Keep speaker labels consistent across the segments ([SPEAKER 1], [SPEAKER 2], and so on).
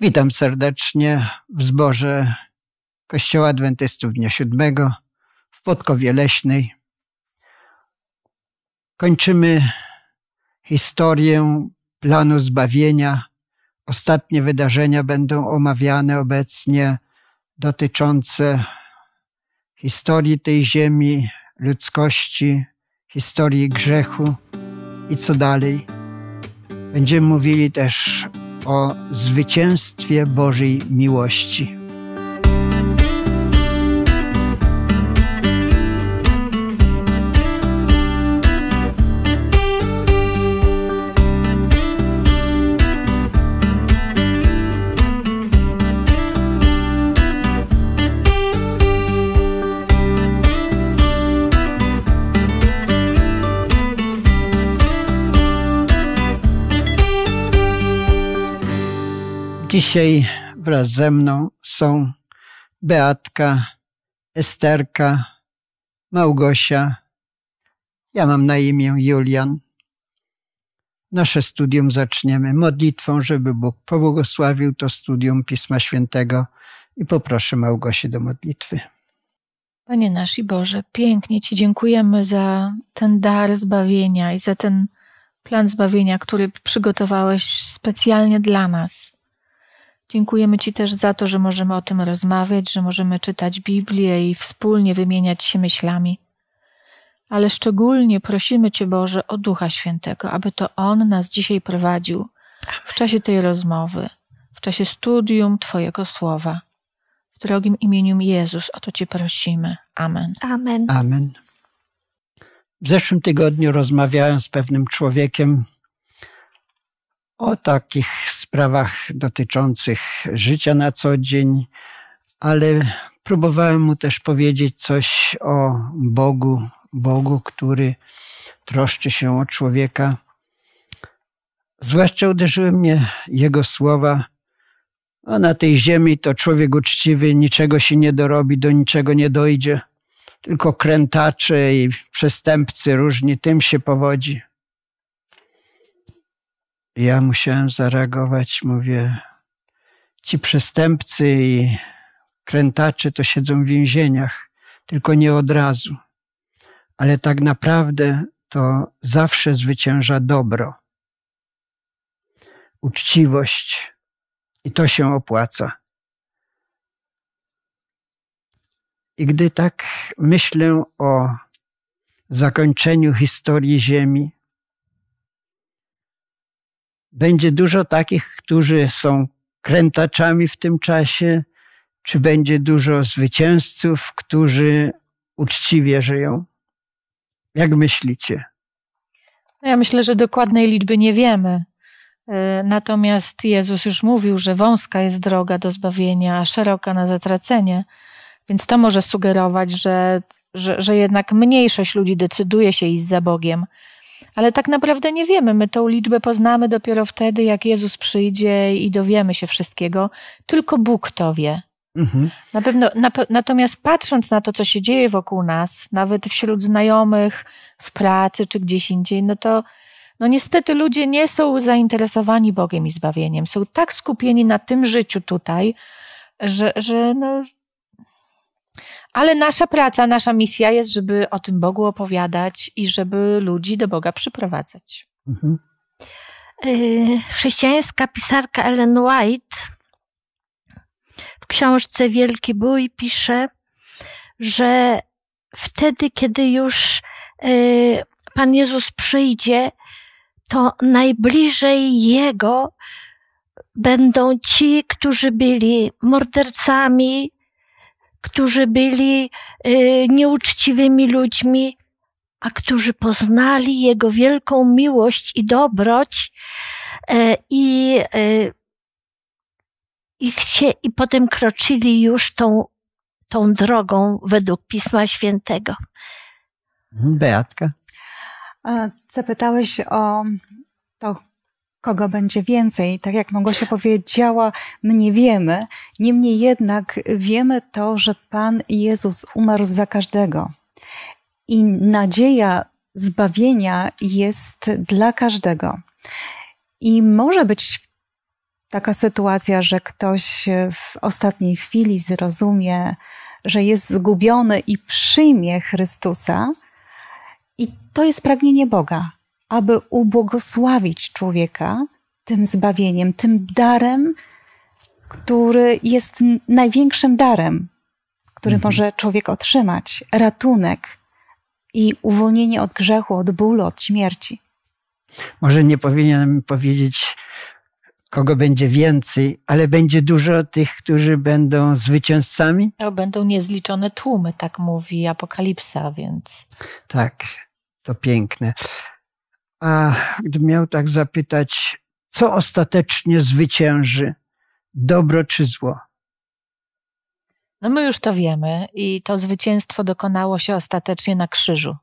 [SPEAKER 1] Witam serdecznie w zborze Kościoła Adwentystów Dnia Siódmego w Podkowie Leśnej. Kończymy historię planu zbawienia. Ostatnie wydarzenia będą omawiane obecnie dotyczące historii tej ziemi, ludzkości, historii grzechu i co dalej. Będziemy mówili też o zwycięstwie Bożej miłości. Dzisiaj wraz ze mną są Beatka, Esterka, Małgosia. Ja mam na imię Julian. Nasze studium zaczniemy modlitwą, żeby Bóg pobłogosławił to studium Pisma Świętego i poproszę Małgosię do modlitwy.
[SPEAKER 2] Panie nasz i Boże, pięknie Ci dziękujemy za ten dar zbawienia i za ten plan zbawienia, który przygotowałeś specjalnie dla nas. Dziękujemy Ci też za to, że możemy o tym rozmawiać, że możemy czytać Biblię i wspólnie wymieniać się myślami. Ale szczególnie prosimy Cię, Boże, o Ducha Świętego, aby to On nas dzisiaj prowadził w czasie tej rozmowy, w czasie studium Twojego słowa. W drogim imieniu Jezus o to Cię prosimy. Amen. Amen.
[SPEAKER 1] Amen. W zeszłym tygodniu rozmawiałem z pewnym człowiekiem o takich sprawach dotyczących życia na co dzień, ale próbowałem mu też powiedzieć coś o Bogu, Bogu, który troszczy się o człowieka. Zwłaszcza uderzyły mnie jego słowa: A na tej ziemi to człowiek uczciwy niczego się nie dorobi, do niczego nie dojdzie. Tylko krętacze i przestępcy różni, tym się powodzi ja musiałem zareagować, mówię, ci przestępcy i krętacze to siedzą w więzieniach, tylko nie od razu. Ale tak naprawdę to zawsze zwycięża dobro, uczciwość i to się opłaca. I gdy tak myślę o zakończeniu historii Ziemi, będzie dużo takich, którzy są krętaczami w tym czasie, czy będzie dużo zwycięzców, którzy uczciwie żyją? Jak myślicie?
[SPEAKER 2] No ja myślę, że dokładnej liczby nie wiemy. Y, natomiast Jezus już mówił, że wąska jest droga do zbawienia, a szeroka na zatracenie. Więc to może sugerować, że, że, że jednak mniejszość ludzi decyduje się iść za Bogiem. Ale tak naprawdę nie wiemy. My tą liczbę poznamy dopiero wtedy, jak Jezus przyjdzie i dowiemy się wszystkiego. Tylko Bóg to wie. Mhm. Na pewno, na, natomiast patrząc na to, co się dzieje wokół nas, nawet wśród znajomych, w pracy czy gdzieś indziej, no to no niestety ludzie nie są zainteresowani Bogiem i zbawieniem. Są tak skupieni na tym życiu tutaj, że, że no, ale nasza praca, nasza misja jest, żeby o tym Bogu opowiadać i żeby ludzi do Boga przyprowadzać. Mhm. E, chrześcijańska
[SPEAKER 3] pisarka Ellen White w książce Wielki Bój pisze, że wtedy, kiedy już e, Pan Jezus przyjdzie, to najbliżej Jego będą ci, którzy byli mordercami, którzy byli y, nieuczciwymi ludźmi, a którzy poznali Jego wielką miłość i dobroć e, i, e, i, chcie, i potem kroczyli już tą,
[SPEAKER 4] tą drogą według Pisma Świętego.
[SPEAKER 1] Beatka.
[SPEAKER 4] Zapytałeś o to kogo będzie więcej. Tak jak się powiedziała, my nie wiemy. Niemniej jednak wiemy to, że Pan Jezus umarł za każdego. I nadzieja zbawienia jest dla każdego. I może być taka sytuacja, że ktoś w ostatniej chwili zrozumie, że jest zgubiony i przyjmie Chrystusa. I to jest pragnienie Boga aby ubłogosławić człowieka tym zbawieniem, tym darem, który jest największym darem, który mhm. może człowiek otrzymać ratunek i uwolnienie od
[SPEAKER 1] grzechu, od bólu, od śmierci. Może nie powinienem powiedzieć, kogo będzie więcej, ale będzie dużo tych, którzy będą zwycięzcami.
[SPEAKER 2] No, będą niezliczone tłumy, tak mówi Apokalipsa, więc.
[SPEAKER 1] Tak, to piękne. A gdybym miał tak zapytać, co ostatecznie zwycięży, dobro czy zło? No my
[SPEAKER 2] już to wiemy i to zwycięstwo dokonało się ostatecznie na krzyżu.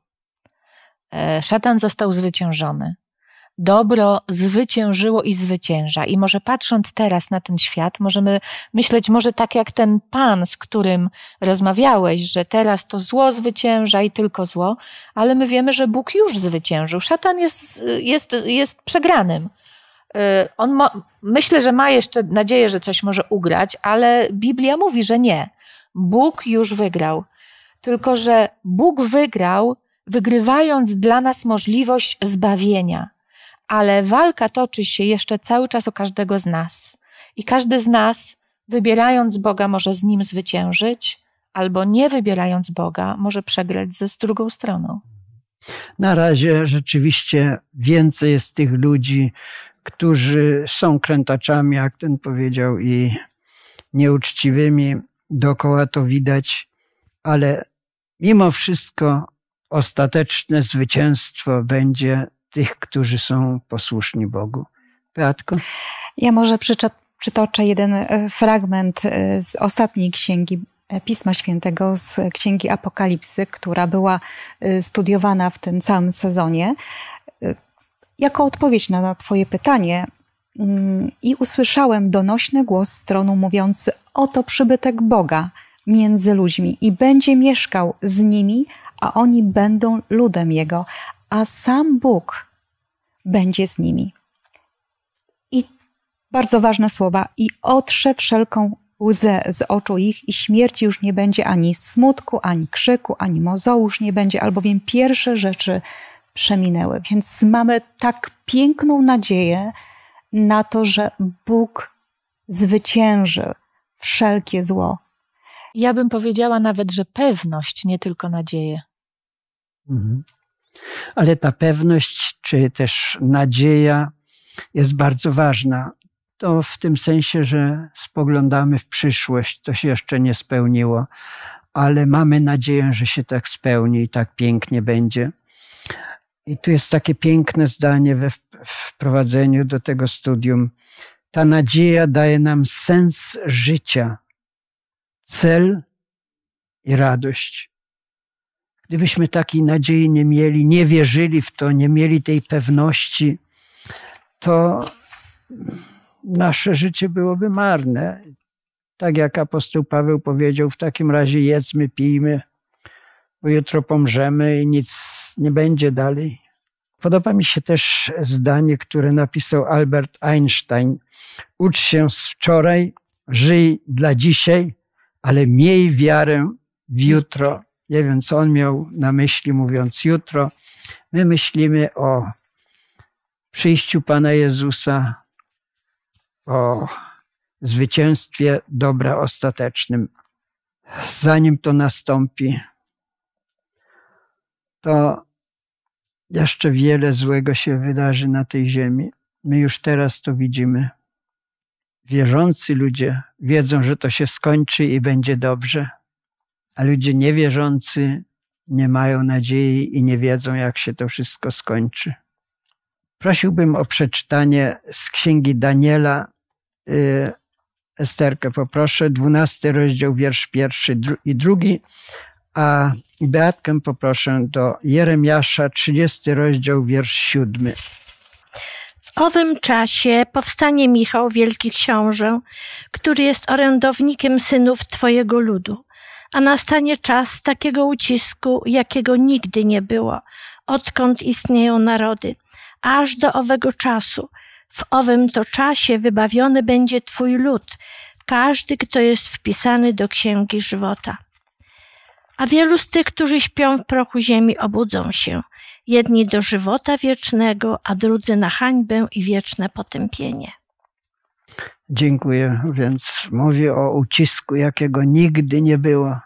[SPEAKER 2] E, szatan został zwyciężony dobro zwyciężyło i zwycięża. I może patrząc teraz na ten świat, możemy myśleć może tak jak ten pan, z którym rozmawiałeś, że teraz to zło zwycięża i tylko zło, ale my wiemy, że Bóg już zwyciężył. Szatan jest, jest, jest przegranym. Y, on ma, myślę, że ma jeszcze nadzieję, że coś może ugrać, ale Biblia mówi, że nie. Bóg już wygrał. Tylko, że Bóg wygrał, wygrywając dla nas możliwość zbawienia ale walka toczy się jeszcze cały czas o każdego z nas. I każdy z nas, wybierając Boga, może z nim zwyciężyć, albo nie wybierając Boga, może przegrać ze z drugą stroną.
[SPEAKER 1] Na razie rzeczywiście więcej jest tych ludzi, którzy są krętaczami, jak ten powiedział, i nieuczciwymi. Dookoła to widać, ale mimo wszystko ostateczne zwycięstwo będzie tych, którzy są posłuszni Bogu. Beatko?
[SPEAKER 4] Ja może przytoczę jeden e, fragment e, z ostatniej księgi e, Pisma Świętego z Księgi Apokalipsy, która była studiowana w tym całym sezonie. Jako odpowiedź na, Twoje pytanie, mm, i usłyszałem donośny głos tronu mówiący: Oto przybytek Boga między ludźmi i będzie mieszkał z nimi, a oni będą ludem Jego, a sam Bóg będzie z nimi. I bardzo ważne słowa: i otrze wszelką łzę z oczu ich, i śmierci już nie będzie ani smutku, ani krzyku, ani już nie będzie, albowiem pierwsze rzeczy przeminęły. Więc mamy tak piękną nadzieję na to, że Bóg zwycięży wszelkie zło. Ja
[SPEAKER 2] bym powiedziała nawet, że pewność, nie tylko nadzieję.
[SPEAKER 1] Mhm. Ale ta pewność, czy też nadzieja jest bardzo ważna. To w tym sensie, że spoglądamy w przyszłość, to się jeszcze nie spełniło, ale mamy nadzieję, że się tak spełni i tak pięknie będzie. I tu jest takie piękne zdanie we wprowadzeniu do tego studium. Ta nadzieja daje nam sens życia, cel i radość. Gdybyśmy takiej nadziei nie mieli, nie wierzyli w to, nie mieli tej pewności, to nasze życie byłoby marne. Tak jak apostoł Paweł powiedział, w takim razie jedzmy, pijmy, bo jutro pomrzemy i nic nie będzie dalej. Podoba mi się też zdanie, które napisał Albert Einstein. Ucz się z wczoraj, żyj dla dzisiaj, ale miej wiarę w jutro. Nie wiem, co on miał na myśli, mówiąc jutro. My myślimy o przyjściu Pana Jezusa, o zwycięstwie dobra ostatecznym. Zanim to nastąpi, to jeszcze wiele złego się wydarzy na tej ziemi. My już teraz to widzimy. Wierzący ludzie wiedzą, że to się skończy i będzie dobrze a ludzie niewierzący nie mają nadziei i nie wiedzą, jak się to wszystko skończy. Prosiłbym o przeczytanie z księgi Daniela. Y, Esterkę poproszę, 12 rozdział, wiersz pierwszy i drugi, a Beatkę poproszę do Jeremiasza, 30 rozdział, wiersz siódmy.
[SPEAKER 3] W owym czasie powstanie Michał, wielki książę, który jest orędownikiem synów Twojego ludu a nastanie czas takiego ucisku, jakiego nigdy nie było, odkąd istnieją narody, aż do owego czasu. W owym to czasie wybawiony będzie Twój lud, każdy, kto jest wpisany do księgi żywota. A wielu z tych, którzy śpią w prochu ziemi, obudzą się, jedni do żywota wiecznego, a drudzy na hańbę i wieczne potępienie.
[SPEAKER 1] Dziękuję. Więc mówię o ucisku, jakiego nigdy nie było.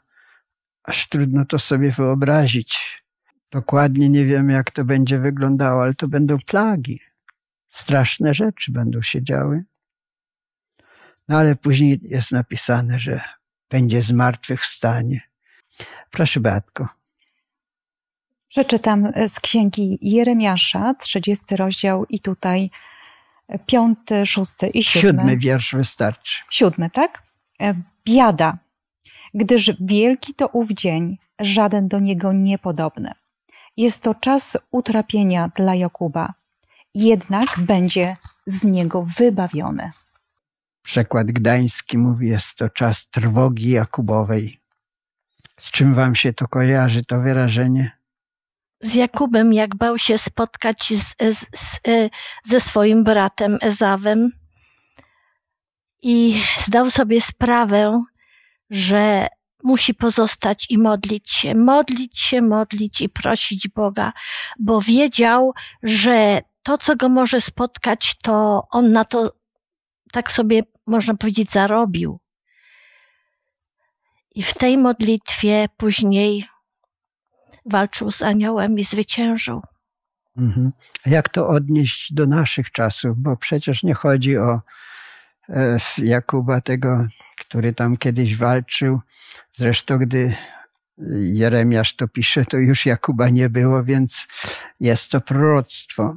[SPEAKER 1] Aż trudno to sobie wyobrazić. Dokładnie nie wiem, jak to będzie wyglądało, ale to będą plagi. Straszne rzeczy będą się działy. No ale później jest napisane, że będzie zmartwychwstanie. Proszę, Beatko.
[SPEAKER 4] Przeczytam z księgi Jeremiasza, 30 rozdział, i tutaj piąty, szósty i siódmy. Siódmy
[SPEAKER 1] wiersz wystarczy.
[SPEAKER 4] Siódmy, tak? E, biada, gdyż wielki to ów dzień, żaden do niego niepodobny. Jest to czas utrapienia dla Jakuba, jednak będzie z niego wybawiony.
[SPEAKER 1] Przekład gdański mówi, jest to czas trwogi Jakubowej. Z czym wam się to kojarzy, to wyrażenie?
[SPEAKER 3] z Jakubem, jak bał się spotkać z, z, z, e, ze swoim bratem Ezawem. I zdał sobie sprawę, że musi pozostać i modlić się, modlić się, modlić i prosić Boga, bo wiedział, że to, co go może spotkać, to on na to, tak sobie można powiedzieć, zarobił. I w tej modlitwie później walczył z aniołem i zwyciężył.
[SPEAKER 1] Mhm. Jak to odnieść do naszych czasów? Bo przecież nie chodzi o e, Jakuba tego, który tam kiedyś walczył. Zresztą, gdy Jeremiasz to pisze, to już Jakuba nie było, więc jest to proroctwo.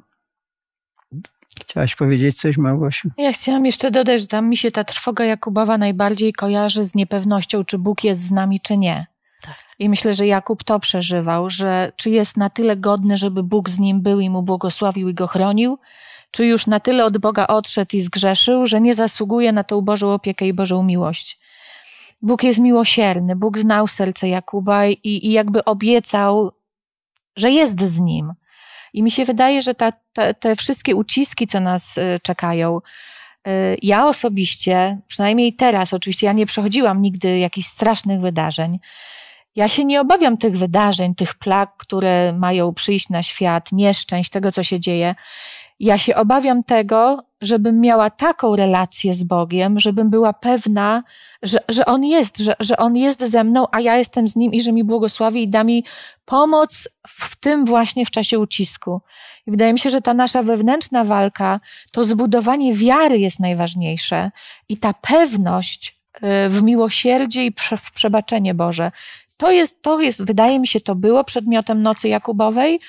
[SPEAKER 1] Chciałaś powiedzieć coś, Małgosiu? Ja chciałam
[SPEAKER 2] jeszcze dodać, że tam mi się ta trwoga Jakubowa najbardziej kojarzy z niepewnością, czy Bóg jest z nami, czy nie. I myślę, że Jakub to przeżywał, że czy jest na tyle godny, żeby Bóg z nim był i mu błogosławił i go chronił, czy już na tyle od Boga odszedł i zgrzeszył, że nie zasługuje na tą Bożą opiekę i Bożą miłość. Bóg jest miłosierny, Bóg znał serce Jakuba i, i jakby obiecał, że jest z nim. I mi się wydaje, że ta, ta, te wszystkie uciski, co nas y, czekają, y, ja osobiście, przynajmniej teraz, oczywiście ja nie przechodziłam nigdy jakichś strasznych wydarzeń, ja się nie obawiam tych wydarzeń, tych plag, które mają przyjść na świat, nieszczęść, tego, co się dzieje. Ja się obawiam tego, żebym miała taką relację z Bogiem, żebym była pewna, że, że On jest, że, że On jest ze mną, a ja jestem z Nim i że mi błogosławi i da mi pomoc w tym właśnie w czasie ucisku. I wydaje mi się, że ta nasza wewnętrzna walka, to zbudowanie wiary jest najważniejsze i ta pewność y, w miłosierdzie i w przebaczenie Boże to jest, to jest, wydaje mi się, to było przedmiotem Nocy Jakubowej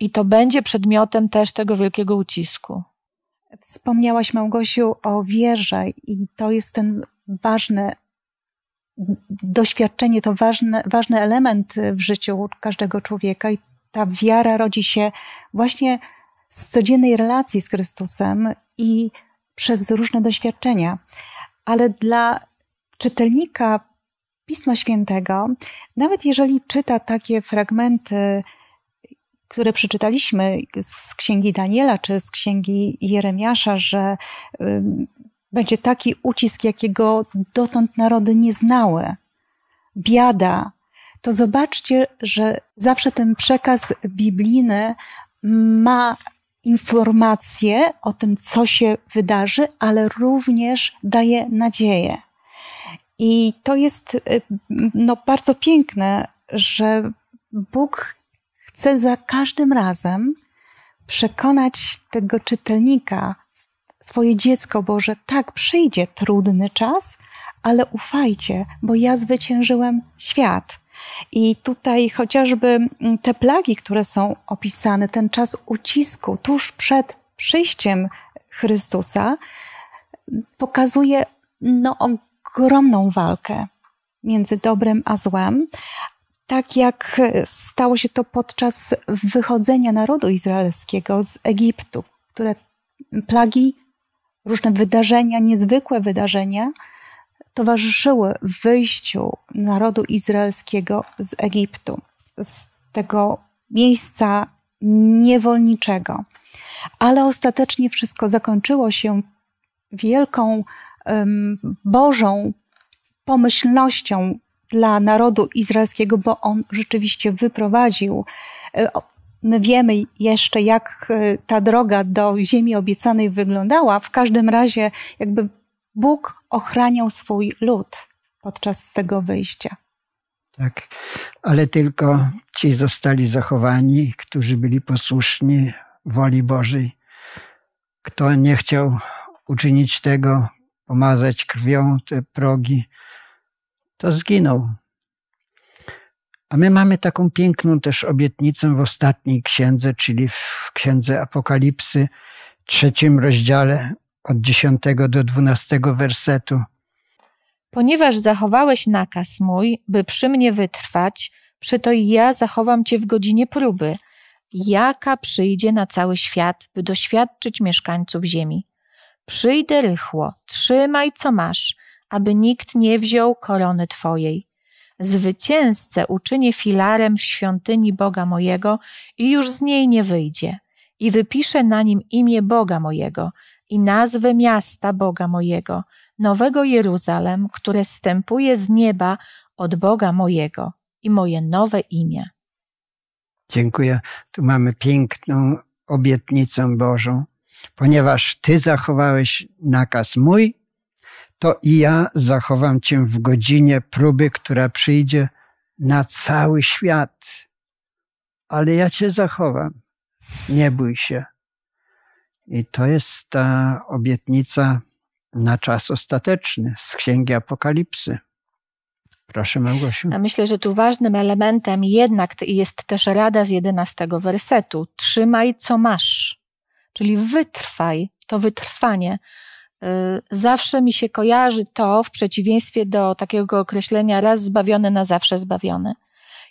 [SPEAKER 2] i to będzie przedmiotem też tego wielkiego ucisku.
[SPEAKER 4] Wspomniałaś, Małgosiu, o wierze i to jest ten ważny doświadczenie, to ważny, ważny element w życiu każdego człowieka i ta wiara rodzi się właśnie z codziennej relacji z Chrystusem i przez różne doświadczenia. Ale dla czytelnika Pisma Świętego, nawet jeżeli czyta takie fragmenty, które przeczytaliśmy z księgi Daniela czy z księgi Jeremiasza, że będzie taki ucisk, jakiego dotąd narody nie znały, biada, to zobaczcie, że zawsze ten przekaz biblijny ma informacje o tym, co się wydarzy, ale również daje nadzieję. I to jest y, no, bardzo piękne, że Bóg chce za każdym razem przekonać tego czytelnika, swoje dziecko Boże, tak, przyjdzie trudny czas, ale ufajcie, bo ja zwyciężyłem świat. I tutaj chociażby mm, te plagi, które są opisane, ten czas ucisku tuż przed przyjściem Chrystusa, pokazuje no, ogromną walkę między dobrem a złem, tak jak stało się to podczas wychodzenia narodu izraelskiego z Egiptu, które plagi, różne wydarzenia, niezwykłe wydarzenia towarzyszyły wyjściu narodu izraelskiego z Egiptu, z tego miejsca niewolniczego. Ale ostatecznie wszystko zakończyło się wielką Bożą pomyślnością dla narodu izraelskiego, bo on rzeczywiście wyprowadził. E, my wiemy jeszcze, jak e, ta droga do ziemi obiecanej wyglądała. W każdym razie, jakby Bóg ochraniał swój lud podczas tego wyjścia.
[SPEAKER 1] Tak, ale tylko ci zostali zachowani, którzy byli posłuszni woli Bożej. Kto nie chciał uczynić tego, pomazać krwią te progi, to zginął. A my mamy taką piękną też obietnicę w ostatniej księdze, czyli w księdze Apokalipsy, trzecim rozdziale od 10 do 12 wersetu.
[SPEAKER 2] Ponieważ zachowałeś nakaz mój, by przy mnie wytrwać, przeto ja zachowam cię w godzinie próby, jaka przyjdzie na cały świat, by doświadczyć mieszkańców ziemi. Przyjdę rychło, trzymaj co masz, aby nikt nie wziął korony twojej. Zwycięzcę uczynię filarem w świątyni Boga mojego i już z niej nie wyjdzie. I wypiszę na nim imię Boga mojego i nazwę miasta Boga mojego, nowego Jeruzalem, które stępuje z nieba od Boga mojego i moje nowe imię.
[SPEAKER 1] Dziękuję. Tu mamy piękną obietnicę Bożą, ponieważ Ty zachowałeś nakaz mój, to i ja zachowam Cię w godzinie próby, która przyjdzie na cały świat. Ale ja Cię zachowam. Nie bój się. I to jest ta obietnica na czas ostateczny z Księgi Apokalipsy. Proszę, Małgosiu.
[SPEAKER 2] Myślę, że tu ważnym elementem jednak jest też rada z jedenastego wersetu. Trzymaj, co masz. Czyli wytrwaj, to wytrwanie. Y, zawsze mi się kojarzy to w przeciwieństwie do takiego określenia raz zbawiony na zawsze zbawiony.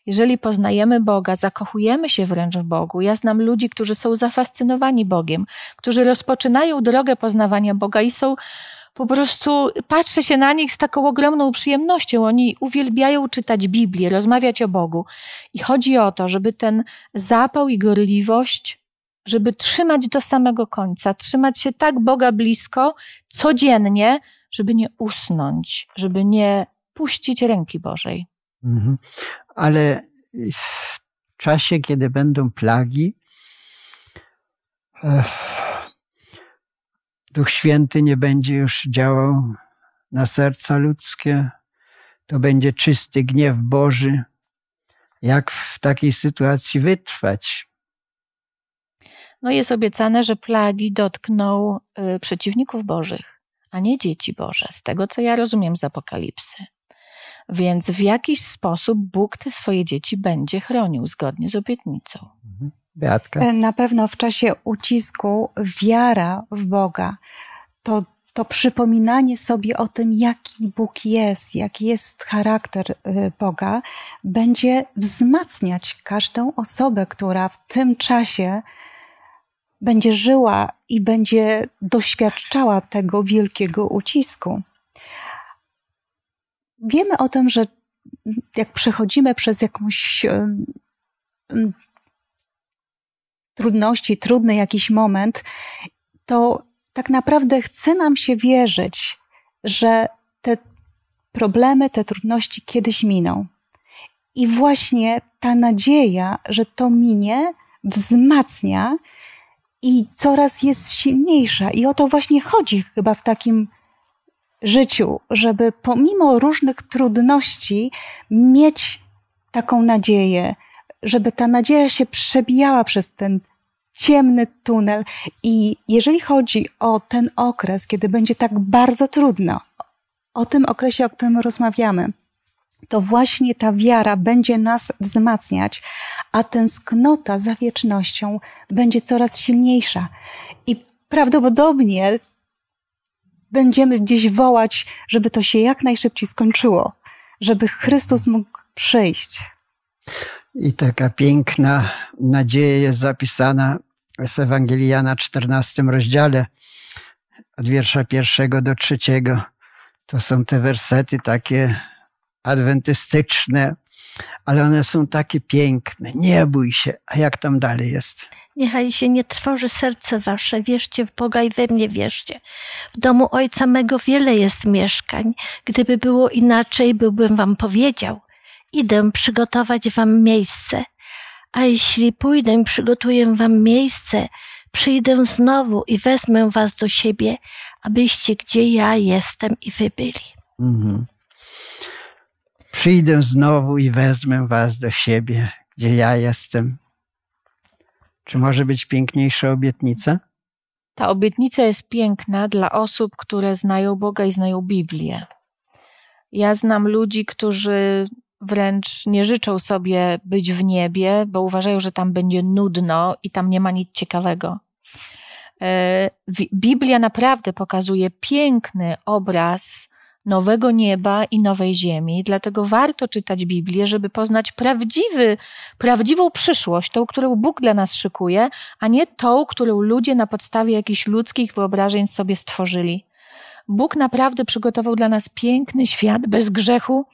[SPEAKER 2] Jeżeli poznajemy Boga, zakochujemy się wręcz w Bogu. Ja znam ludzi, którzy są zafascynowani Bogiem, którzy rozpoczynają drogę poznawania Boga i są po prostu patrzę się na nich z taką ogromną przyjemnością. Oni uwielbiają czytać Biblię, rozmawiać o Bogu. I chodzi o to, żeby ten zapał i gorliwość żeby trzymać do samego końca, trzymać się tak Boga blisko, codziennie, żeby nie usnąć, żeby nie puścić ręki Bożej.
[SPEAKER 1] Mhm. Ale w czasie, kiedy będą plagi, Duch Święty nie będzie już działał na serca ludzkie. To będzie czysty gniew Boży. Jak w takiej sytuacji wytrwać?
[SPEAKER 2] no jest obiecane, że plagi dotkną y, przeciwników bożych, a nie dzieci boże, z tego co ja rozumiem z apokalipsy. Więc w jakiś sposób Bóg te swoje dzieci będzie chronił zgodnie z obietnicą. Mhm. Beatka. E, na
[SPEAKER 4] pewno w czasie ucisku wiara w Boga to, to przypominanie sobie o tym, jaki Bóg jest, jaki jest charakter y, Boga, będzie wzmacniać każdą osobę, która w tym czasie będzie żyła i będzie doświadczała tego wielkiego ucisku. Wiemy o tym, że jak przechodzimy przez jakąś um, trudności, trudny jakiś moment, to tak naprawdę chce nam się wierzyć, że te problemy, te trudności kiedyś miną. I właśnie ta nadzieja, że to minie, wzmacnia i coraz jest silniejsza. I o to właśnie chodzi chyba w takim życiu, żeby pomimo różnych trudności mieć taką nadzieję, żeby ta nadzieja się przebijała przez ten ciemny tunel. I jeżeli chodzi o ten okres, kiedy będzie tak bardzo trudno, o tym okresie, o którym rozmawiamy, to właśnie ta wiara będzie nas wzmacniać, a tęsknota za wiecznością będzie coraz silniejsza. I prawdopodobnie będziemy gdzieś wołać, żeby to się jak najszybciej skończyło, żeby Chrystus mógł
[SPEAKER 1] przyjść. I taka piękna nadzieja jest zapisana w Ewangelii Jana 14 rozdziale od wiersza pierwszego do trzeciego. To są te wersety takie adwentystyczne, ale one są takie piękne. Nie bój się. A jak tam dalej jest?
[SPEAKER 3] Niechaj się nie trwoży serce wasze, wierzcie w Boga i we mnie wierzcie. W domu Ojca mego wiele jest mieszkań. Gdyby było inaczej, byłbym wam powiedział. Idę przygotować wam miejsce. A jeśli pójdę, przygotuję wam miejsce, przyjdę znowu i wezmę was do siebie, abyście gdzie ja jestem i wy byli.
[SPEAKER 1] Mhm. Przyjdę znowu i wezmę was do siebie, gdzie ja jestem. Czy może być piękniejsza obietnica?
[SPEAKER 2] Ta obietnica jest piękna dla osób, które znają Boga i znają Biblię. Ja znam ludzi, którzy wręcz nie życzą sobie być w niebie, bo uważają, że tam będzie nudno i tam nie ma nic ciekawego. E, Biblia naprawdę pokazuje piękny obraz nowego nieba i nowej ziemi. Dlatego warto czytać Biblię, żeby poznać prawdziwy, prawdziwą przyszłość, tą, którą Bóg dla nas szykuje, a nie tą, którą ludzie na podstawie jakichś ludzkich wyobrażeń sobie stworzyli. Bóg naprawdę przygotował dla nas piękny świat bez grzechu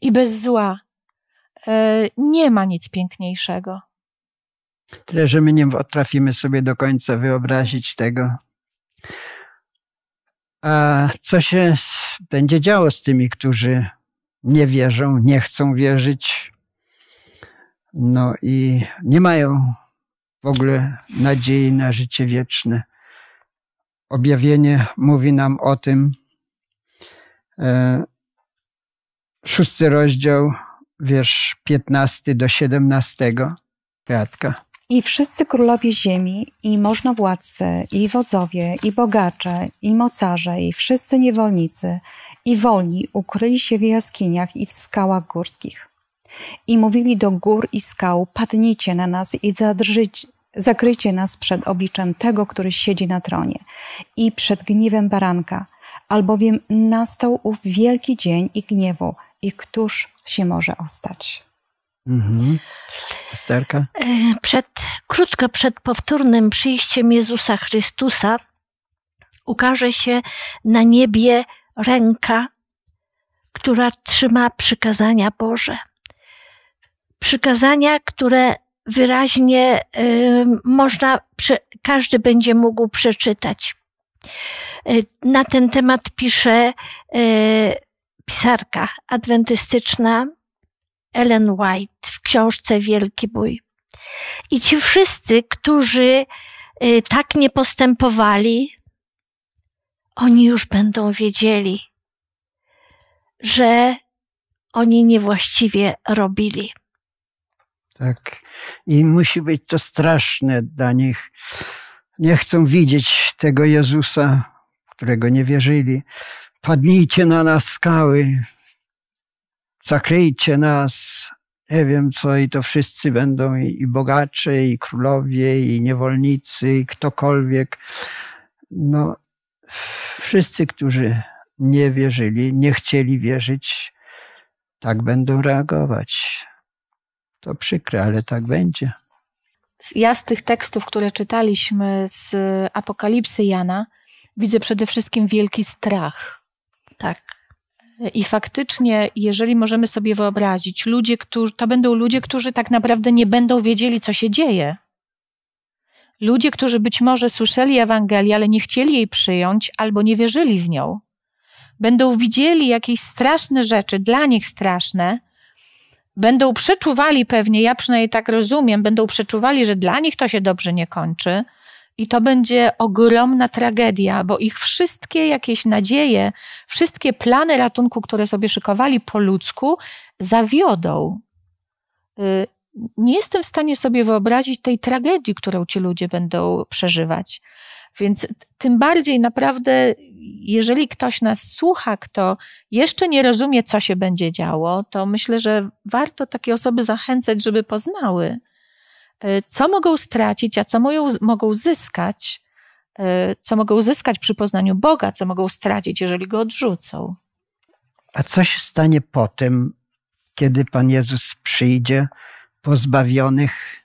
[SPEAKER 2] i bez zła. E, nie ma nic piękniejszego.
[SPEAKER 1] Tyle, że my nie potrafimy sobie do końca wyobrazić tego. A co się będzie działo z tymi, którzy nie wierzą, nie chcą wierzyć, no i nie mają w ogóle nadziei na życie wieczne. Objawienie mówi nam o tym. E, szósty rozdział, wiersz 15 do 17 Piatka.
[SPEAKER 4] I wszyscy królowie ziemi, i można władcy, i wodzowie, i bogacze, i mocarze, i wszyscy niewolnicy, i wolni ukryli się w jaskiniach i w skałach górskich. I mówili do gór i skał, padnijcie na nas i zadrżyć, zakryjcie nas przed obliczem tego, który siedzi na tronie i przed gniewem baranka, albowiem nastał ów wielki dzień i gniewu, i któż się może ostać?
[SPEAKER 1] Mhm. Esterka? E,
[SPEAKER 4] przed, krótko
[SPEAKER 3] przed powtórnym przyjściem Jezusa Chrystusa ukaże się na niebie ręka, która trzyma przykazania Boże. Przykazania, które wyraźnie y, można, każdy będzie mógł przeczytać. E, na ten temat pisze y, pisarka adwentystyczna Ellen White w książce Wielki Bój. I ci wszyscy, którzy y, tak nie postępowali, oni już będą wiedzieli, że oni niewłaściwie robili.
[SPEAKER 1] Tak. I musi być to straszne dla nich. Nie chcą widzieć tego Jezusa, którego nie wierzyli. Padnijcie na nas skały, zakryjcie nas, nie wiem co, i to wszyscy będą i, i bogacze, i królowie, i niewolnicy, i ktokolwiek. No, wszyscy, którzy nie wierzyli, nie chcieli wierzyć, tak będą reagować. To przykre, ale tak będzie.
[SPEAKER 2] Ja z tych tekstów, które czytaliśmy z Apokalipsy Jana, widzę przede wszystkim wielki strach. Tak. I faktycznie, jeżeli możemy sobie wyobrazić, ludzie, którzy, to będą ludzie, którzy tak naprawdę nie będą wiedzieli, co się dzieje. Ludzie, którzy być może słyszeli Ewangelię, ale nie chcieli jej przyjąć albo nie wierzyli w nią, będą widzieli jakieś straszne rzeczy, dla nich straszne, będą przeczuwali pewnie, ja przynajmniej tak rozumiem, będą przeczuwali, że dla nich to się dobrze nie kończy, i to będzie ogromna tragedia, bo ich wszystkie jakieś nadzieje, wszystkie plany ratunku, które sobie szykowali po ludzku, zawiodą. Y, nie jestem w stanie sobie wyobrazić tej tragedii, którą ci ludzie będą przeżywać. Więc tym bardziej naprawdę, jeżeli ktoś nas słucha, kto jeszcze nie rozumie, co się będzie działo, to myślę, że warto takie osoby zachęcać, żeby poznały Y, co mogą stracić, a co moją, mogą zyskać, y, co mogą zyskać przy poznaniu Boga, co mogą stracić, jeżeli go odrzucą.
[SPEAKER 1] A co się stanie po tym, kiedy Pan Jezus przyjdzie, pozbawionych,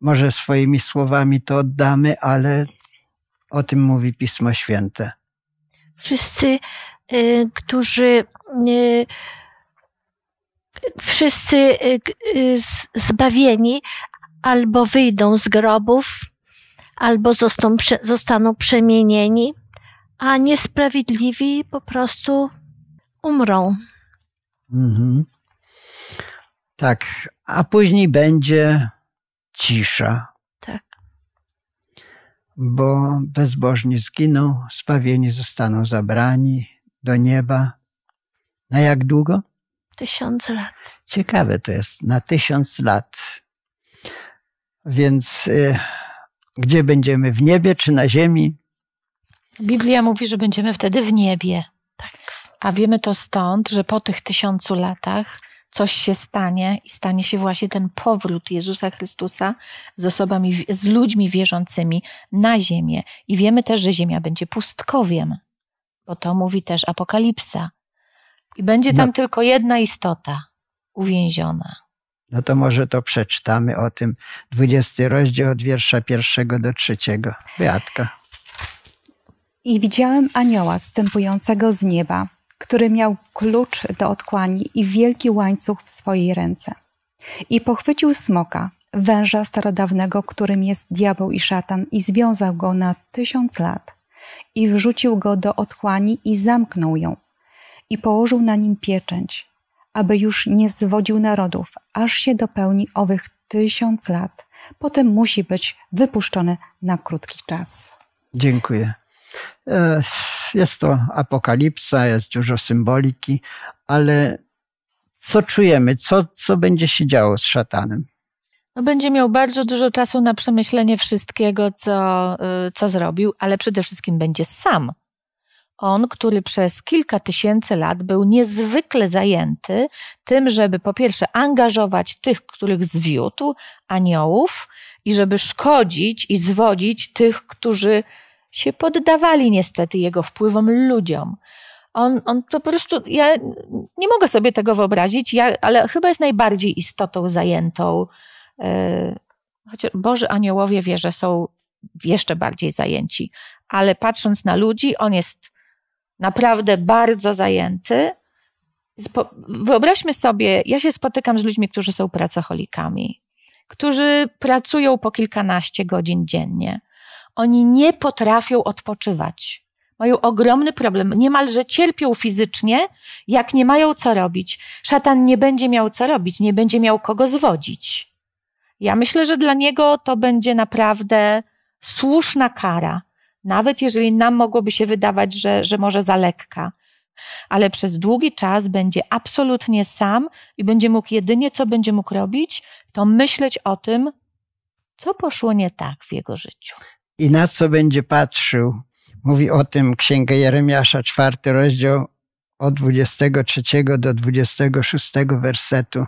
[SPEAKER 1] może swoimi słowami to oddamy, ale o tym mówi Pismo Święte.
[SPEAKER 3] Wszyscy, y, którzy. Y, wszyscy y, zbawieni, albo wyjdą z grobów, albo zostaną, przemienieni, a niesprawiedliwi po prostu umrą.
[SPEAKER 1] Mhm. Tak, a później będzie cisza. Tak. Bo bezbożni zginą, spawieni zostaną zabrani do nieba. Na jak długo?
[SPEAKER 3] Tysiąc lat.
[SPEAKER 1] Ciekawe to jest, na tysiąc lat. Więc y, gdzie będziemy? W niebie czy na ziemi?
[SPEAKER 2] Biblia mówi, że będziemy wtedy w niebie. Tak. A wiemy to stąd, że po tych tysiącu latach coś się stanie i stanie się właśnie ten powrót Jezusa Chrystusa z osobami, z ludźmi wierzącymi na ziemię. I wiemy też, że ziemia będzie pustkowiem, bo to mówi też Apokalipsa. I będzie tam no. tylko jedna istota
[SPEAKER 1] uwięziona. No to może to przeczytamy o tym. 20 rozdział od wiersza pierwszego do trzeciego. Beatka.
[SPEAKER 4] I widziałem anioła stępującego z nieba, który miał klucz do otchłani i wielki łańcuch w swojej ręce. I pochwycił smoka, węża starodawnego, którym jest diabeł i szatan, i związał go na tysiąc lat. I wrzucił go do otchłani i zamknął ją. I położył na nim pieczęć, aby już nie zwodził narodów, aż się dopełni owych tysiąc lat. Potem musi być wypuszczony na krótki czas.
[SPEAKER 1] Dziękuję. E, jest to apokalipsa, jest dużo symboliki, ale co czujemy, co, co będzie się działo z szatanem?
[SPEAKER 2] No będzie miał bardzo dużo czasu na przemyślenie wszystkiego, co, y, co zrobił, ale przede wszystkim będzie sam on, który przez kilka tysięcy lat był niezwykle zajęty tym, żeby po pierwsze angażować tych, których zwiódł, aniołów, i żeby szkodzić i zwodzić tych, którzy się poddawali niestety jego wpływom ludziom. On, on to po prostu, ja nie mogę sobie tego wyobrazić, ja, ale chyba jest najbardziej istotą zajętą. Yy, e, chociaż Boży aniołowie wierzę są jeszcze bardziej zajęci, ale patrząc na ludzi, on jest naprawdę bardzo zajęty. Wyobraźmy sobie, ja się spotykam z ludźmi, którzy są pracocholikami, którzy pracują po kilkanaście godzin dziennie. Oni nie potrafią odpoczywać. Mają ogromny problem, niemalże cierpią fizycznie, jak nie mają co robić. Szatan nie będzie miał co robić, nie będzie miał kogo zwodzić. Ja myślę, że dla niego to będzie naprawdę słuszna kara nawet jeżeli nam mogłoby się wydawać, że, że może za lekka. Ale przez długi czas będzie absolutnie sam i będzie mógł jedynie, co będzie mógł robić, to myśleć o tym, co poszło nie tak w
[SPEAKER 1] jego życiu. I na co będzie patrzył? Mówi o tym Księga Jeremiasza, czwarty rozdział, od 23 do 26 wersetu.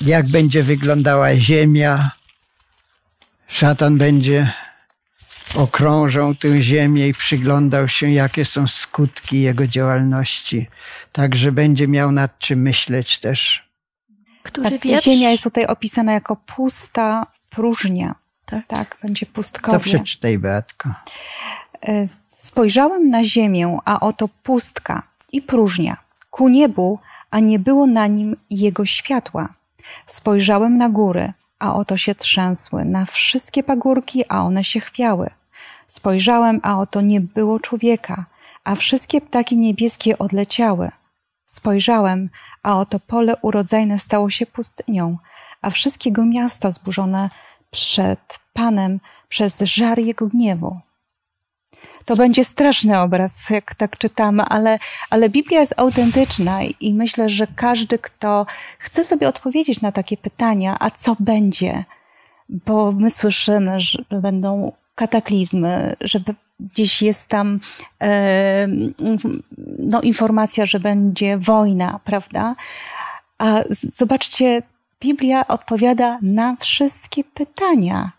[SPEAKER 1] Jak będzie wyglądała ziemia, szatan będzie okrążał tę ziemię i przyglądał się, jakie są skutki jego działalności. Także będzie miał nad czym myśleć też.
[SPEAKER 4] Którzy tak, wiersz? Ziemia jest tutaj opisana jako pusta próżnia. Tak, tak będzie pustkowie. To przeczytaj, Beatko. E, spojrzałem na ziemię, a oto pustka i próżnia. Ku niebu, a nie było na nim jego światła. Spojrzałem na góry, a oto się trzęsły, na wszystkie pagórki, a one się chwiały. Spojrzałem, a oto nie było człowieka, a wszystkie ptaki niebieskie odleciały. Spojrzałem, a oto pole urodzajne stało się pustynią, a wszystkiego miasta zburzone przed Panem przez żar Jego gniewu. To będzie straszny obraz, jak tak czytamy, ale, ale Biblia jest autentyczna i myślę, że każdy, kto chce sobie odpowiedzieć na takie pytania, a co będzie, bo my słyszymy, że będą kataklizmy, że gdzieś jest tam e, no, informacja, że będzie wojna, prawda? A zobaczcie, Biblia odpowiada na wszystkie pytania,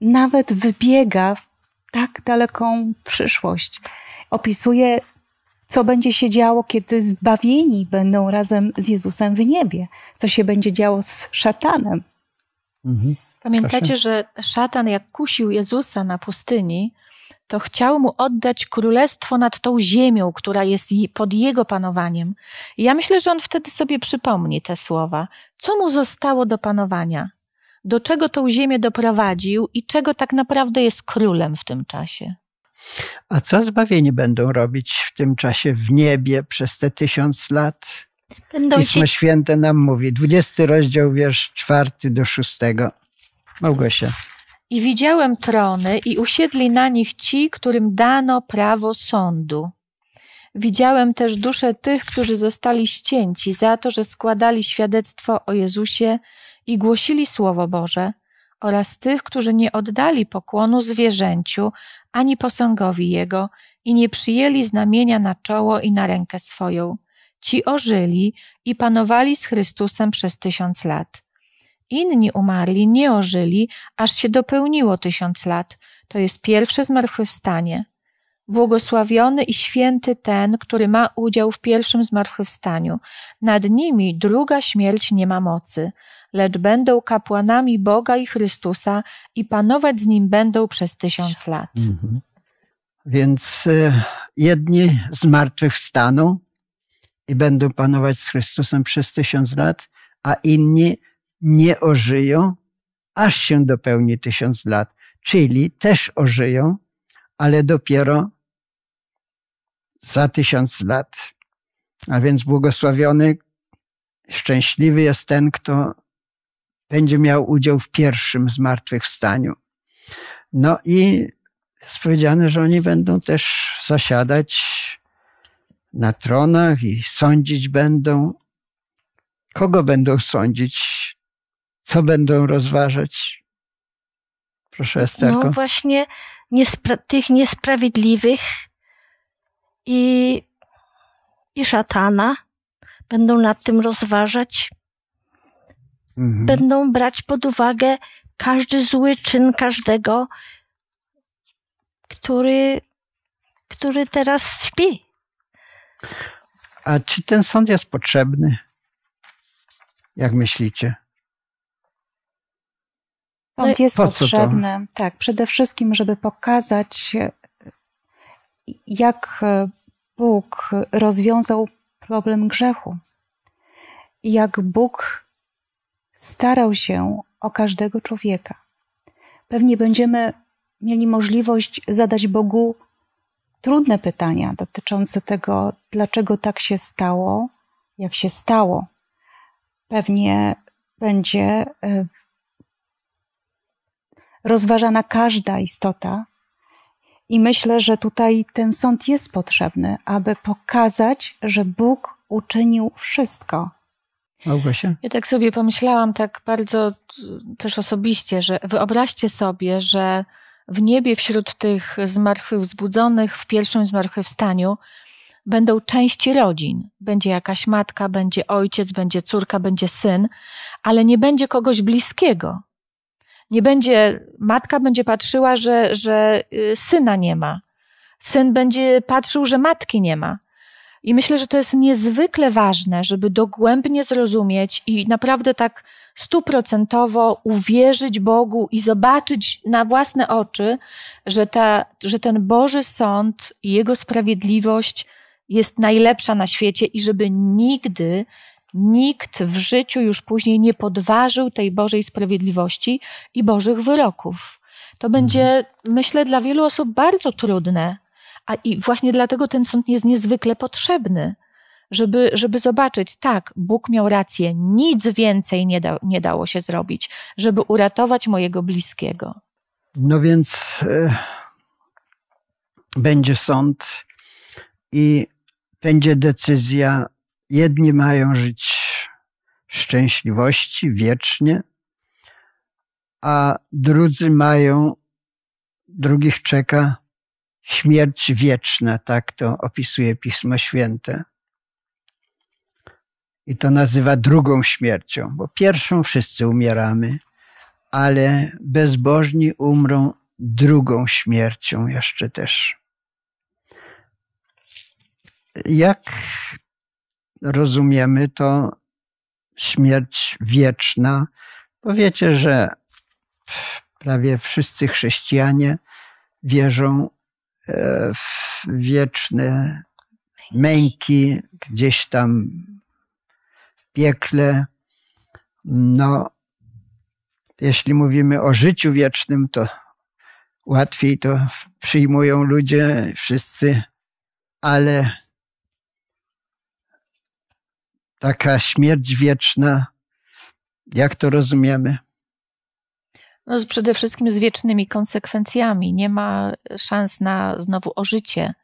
[SPEAKER 4] nawet wybiega w tak daleką przyszłość. Opisuje, co będzie się działo, kiedy zbawieni będą razem z Jezusem w niebie, co się będzie działo z szatanem.
[SPEAKER 1] Mhm.
[SPEAKER 2] Pamiętacie, Kasia? że szatan jak kusił Jezusa na pustyni, to chciał mu oddać królestwo nad tą ziemią, która jest pod jego panowaniem. I ja myślę, że on wtedy sobie przypomni te słowa. Co mu zostało do panowania? Do czego tą ziemię doprowadził i czego tak naprawdę jest królem w tym czasie?
[SPEAKER 1] A co zbawieni będą robić w tym czasie w niebie przez te tysiąc lat?
[SPEAKER 3] Będą Pismo się...
[SPEAKER 1] Święte nam mówi, 20 rozdział, wiersz czwarty do szóstego Małgosia.
[SPEAKER 2] I widziałem trony, i usiedli na nich ci, którym dano prawo sądu. Widziałem też dusze tych, którzy zostali ścięci za to, że składali świadectwo o Jezusie i głosili Słowo Boże, oraz tych, którzy nie oddali pokłonu zwierzęciu ani posągowi jego i nie przyjęli znamienia na czoło i na rękę swoją. Ci ożyli i panowali z Chrystusem przez tysiąc lat. Inni umarli, nie ożyli, aż się dopełniło tysiąc lat. To jest pierwsze zmartwychwstanie. Błogosławiony i święty ten, który ma udział w pierwszym zmartwychwstaniu. Nad nimi druga śmierć nie ma mocy, lecz będą kapłanami Boga i Chrystusa i panować z nim będą przez tysiąc lat.
[SPEAKER 1] Mhm. Więc y, jedni zmartwychwstaną i będą panować z Chrystusem przez tysiąc lat, a inni nie ożyją, aż się dopełni tysiąc lat. Czyli też ożyją, ale dopiero za tysiąc lat. A więc błogosławiony, szczęśliwy jest ten, kto będzie miał udział w pierwszym zmartwychwstaniu. No i jest powiedziane, że oni będą też zasiadać na tronach i sądzić będą. Kogo będą sądzić? co będą rozważać? Proszę Esterko. No
[SPEAKER 3] właśnie niespra tych niesprawiedliwych i, i szatana będą nad tym rozważać. Mhm. Będą brać pod uwagę każdy zły czyn każdego, który, który teraz śpi.
[SPEAKER 1] A czy ten sąd jest potrzebny? Jak myślicie? No Sąd jest potrzebne.
[SPEAKER 4] tak, przede wszystkim, żeby pokazać, jak Bóg rozwiązał problem grzechu, jak Bóg starał się o każdego człowieka. Pewnie będziemy mieli możliwość zadać Bogu trudne pytania dotyczące tego, dlaczego tak się stało, jak się stało. Pewnie będzie e, rozważana każda istota. I myślę, że tutaj ten sąd jest potrzebny, aby pokazać, że Bóg uczynił wszystko.
[SPEAKER 1] Małgosia?
[SPEAKER 2] Ja tak sobie pomyślałam, tak bardzo też osobiście, że wyobraźcie sobie, że w niebie wśród tych zmartwychwzbudzonych w pierwszym zmartwychwstaniu będą części rodzin. Będzie jakaś matka, będzie ojciec, będzie córka, będzie syn, ale nie będzie kogoś bliskiego. Nie będzie, matka będzie patrzyła, że, że y, syna nie ma. Syn będzie patrzył, że matki nie ma. I myślę, że to jest niezwykle ważne, żeby dogłębnie zrozumieć i naprawdę tak stuprocentowo uwierzyć Bogu i zobaczyć na własne oczy, że, ta, że ten Boży Sąd i Jego sprawiedliwość jest najlepsza na świecie i żeby nigdy nikt w życiu już później nie podważył tej Bożej sprawiedliwości i Bożych wyroków. To będzie, mhm. myślę, dla wielu osób bardzo trudne, a i właśnie dlatego ten sąd jest niezwykle potrzebny, żeby, żeby zobaczyć, tak, Bóg miał rację, nic więcej nie, da, nie dało się zrobić, żeby uratować mojego bliskiego.
[SPEAKER 1] No więc e, będzie sąd i będzie decyzja. Jedni mają żyć szczęśliwości wiecznie, a drudzy mają, drugich czeka śmierć wieczna, tak to opisuje Pismo Święte. I to nazywa drugą śmiercią, bo pierwszą wszyscy umieramy, ale bezbożni umrą drugą śmiercią jeszcze też. Jak rozumiemy to śmierć wieczna, bo wiecie, że prawie wszyscy chrześcijanie wierzą e, w wieczne męki gdzieś tam w piekle. No, jeśli mówimy o życiu wiecznym, to łatwiej to przyjmują ludzie wszyscy, ale taka śmierć wieczna, jak to rozumiemy?
[SPEAKER 2] No, przede wszystkim z wiecznymi konsekwencjami. Nie ma szans na znowu ożycie.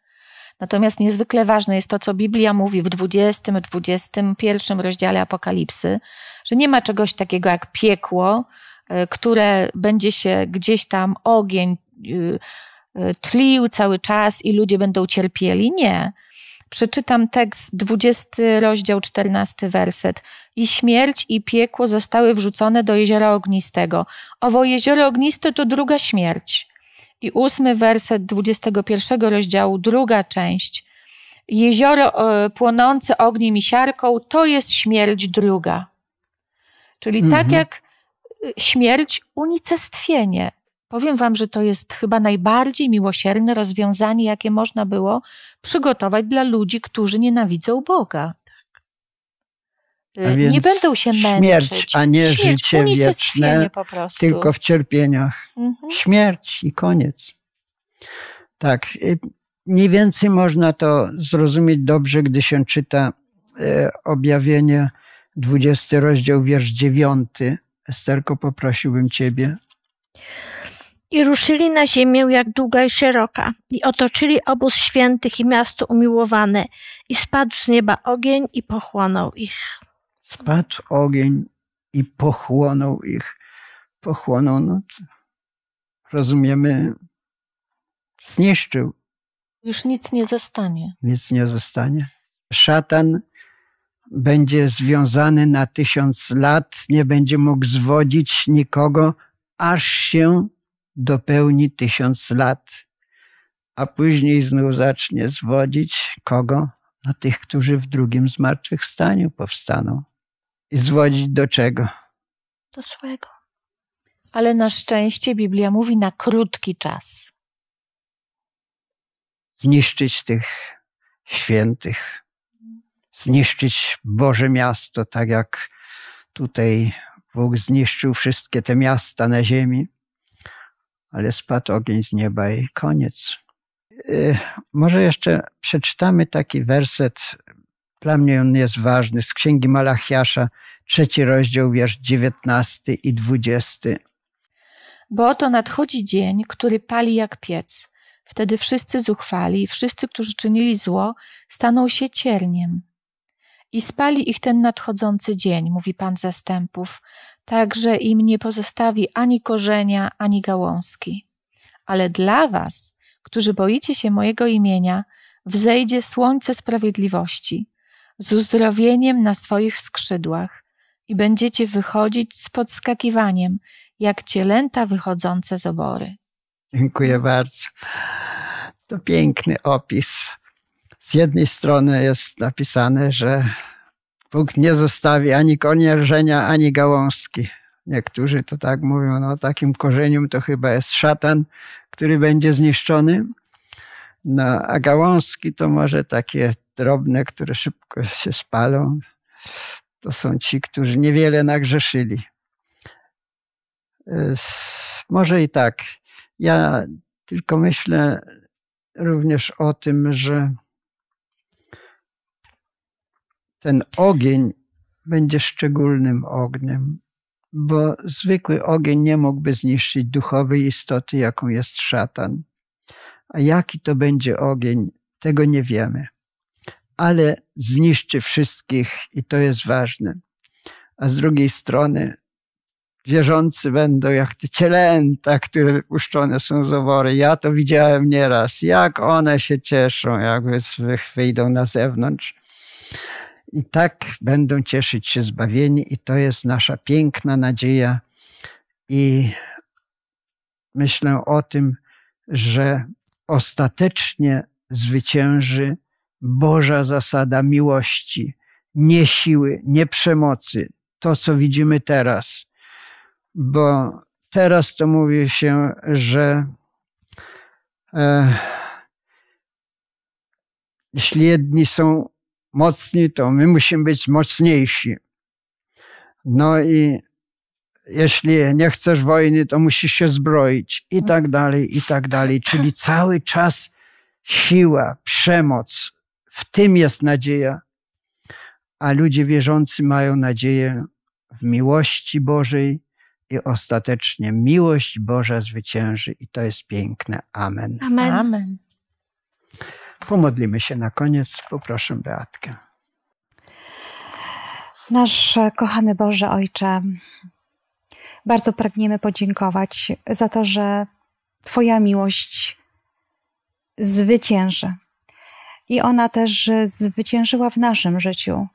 [SPEAKER 2] Natomiast niezwykle ważne jest to, co Biblia mówi w 20, 21 rozdziale Apokalipsy, że nie ma czegoś takiego jak piekło, e, które będzie się gdzieś tam ogień y, y, tlił cały czas i ludzie będą cierpieli. Nie. Przeczytam tekst 20 rozdział 14 werset. I śmierć i piekło zostały wrzucone do jeziora ognistego. Owo jezioro ogniste to druga śmierć. I ósmy werset 21 rozdziału, druga część. Jezioro e, płonące ogniem i siarką to jest śmierć druga. Czyli tak mhm. tak jak e, śmierć unicestwienie. Powiem Wam, że to jest chyba najbardziej miłosierne rozwiązanie, jakie można było przygotować dla ludzi, którzy nienawidzą Boga. Y, nie będą się śmierć, męczyć. a nie śmierć, życie wieczne, po prostu. tylko w
[SPEAKER 1] cierpieniach. Mhm. Śmierć i koniec. Tak, y, mniej więcej można to zrozumieć dobrze, gdy się czyta y, objawienie, 20 rozdział, wiersz 9. Esterko, poprosiłbym Ciebie.
[SPEAKER 3] I ruszyli na ziemię jak długa i szeroka, i otoczyli obóz świętych i miasto umiłowane, i spadł z nieba ogień i pochłonął ich.
[SPEAKER 1] Spadł ogień i pochłonął ich. Pochłonął, no, rozumiemy, zniszczył.
[SPEAKER 2] Już nic nie zostanie.
[SPEAKER 1] Nic nie zostanie. Szatan będzie związany na tysiąc lat, nie będzie mógł zwodzić nikogo, aż się dopełni tysiąc lat, a później znów zacznie zwodzić kogo? Na no, tych, którzy w drugim zmartwychwstaniu powstaną. I zwodzić do czego?
[SPEAKER 2] Do złego. Ale na szczęście Biblia mówi na krótki czas.
[SPEAKER 1] Zniszczyć tych świętych, zniszczyć Boże miasto, tak jak tutaj Bóg zniszczył wszystkie te miasta na ziemi ale spadł ogień z nieba i koniec. Y, może jeszcze przeczytamy taki werset, dla mnie on jest ważny, z Księgi Malachiasza, trzeci rozdział, wiersz 19 i 20.
[SPEAKER 2] Bo oto nadchodzi dzień, który pali jak piec. Wtedy wszyscy zuchwali i wszyscy, którzy czynili zło, staną się cierniem. I spali ich ten nadchodzący dzień, mówi Pan zastępów, tak że im nie pozostawi ani korzenia, ani gałązki. Ale dla was, którzy boicie się mojego imienia, wzejdzie słońce sprawiedliwości z uzdrowieniem na swoich skrzydłach i będziecie wychodzić z podskakiwaniem, jak cielęta wychodzące z obory.
[SPEAKER 1] Dziękuję bardzo. To piękny opis. Z jednej strony jest napisane, że Bóg nie zostawi ani konierzenia ani gałązki. Niektórzy to tak mówią, no takim korzeniem to chyba jest szatan, który będzie zniszczony. No, a gałązki to może takie drobne, które szybko się spalą. To są ci, którzy niewiele nagrzeszyli. Może i tak. Ja tylko myślę również o tym, że ten ogień będzie szczególnym ogniem, bo zwykły ogień nie mógłby zniszczyć duchowej istoty, jaką jest szatan. A jaki to będzie ogień, tego nie wiemy. Ale zniszczy wszystkich i to jest ważne. A z drugiej strony wierzący będą jak te cielęta, które wypuszczone są z obory. Ja to widziałem nieraz, jak one się cieszą, jak wyjdą na zewnątrz i tak będą cieszyć się zbawieni, i to jest nasza piękna nadzieja. I myślę o tym, że ostatecznie zwycięży Boża zasada miłości, nie siły, nie przemocy. To, co widzimy teraz, bo teraz to mówi się, że e, jeśli jedni są mocni, to my musimy być mocniejsi. No i jeśli nie chcesz wojny, to musisz się zbroić i mhm. tak dalej, i tak dalej. Czyli cały czas siła, przemoc. W tym jest nadzieja. A ludzie wierzący mają nadzieję w miłości Bożej i ostatecznie miłość Boża zwycięży. I to jest piękne. Amen. Amen. Amen. Pomodlimy się na koniec. Poproszę Beatkę.
[SPEAKER 4] Nasz kochany Boże Ojcze, bardzo pragniemy podziękować za to, że Twoja miłość zwycięży. I ona też zwyciężyła w naszym życiu,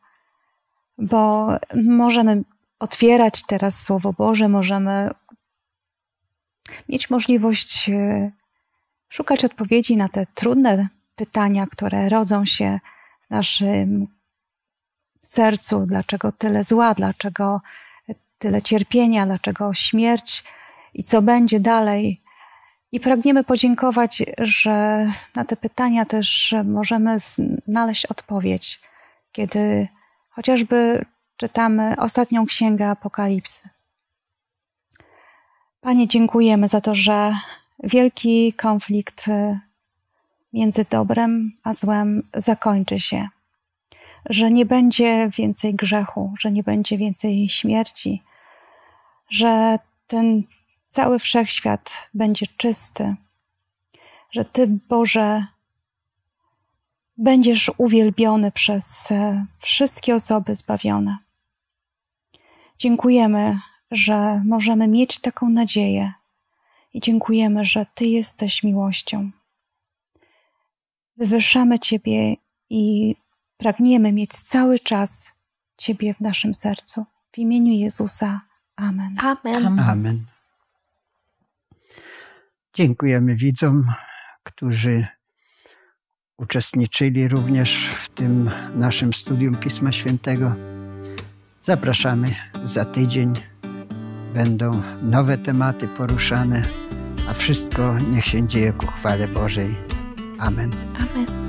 [SPEAKER 4] bo możemy otwierać teraz Słowo Boże, możemy mieć możliwość e, szukać odpowiedzi na te trudne pytania, które rodzą się w naszym sercu, dlaczego tyle zła, dlaczego tyle cierpienia, dlaczego śmierć i co będzie dalej. I pragniemy podziękować, że na te pytania też możemy znaleźć odpowiedź, kiedy chociażby czytamy ostatnią księgę Apokalipsy. Panie, dziękujemy za to, że wielki konflikt między dobrem a złem zakończy się. Że nie będzie więcej grzechu, że nie będzie więcej śmierci, że ten cały wszechświat będzie czysty, że Ty, Boże, będziesz uwielbiony przez e, wszystkie osoby zbawione. Dziękujemy, że możemy mieć taką nadzieję i dziękujemy, że Ty jesteś miłością wywyższamy Ciebie i pragniemy mieć cały czas Ciebie w naszym sercu. W imieniu Jezusa. Amen. Amen. Amen.
[SPEAKER 1] Dziękujemy widzom, którzy uczestniczyli również w tym naszym studium Pisma Świętego. Zapraszamy za tydzień. Będą nowe tematy poruszane, a wszystko niech się dzieje ku chwale Bożej. Amen. Amen.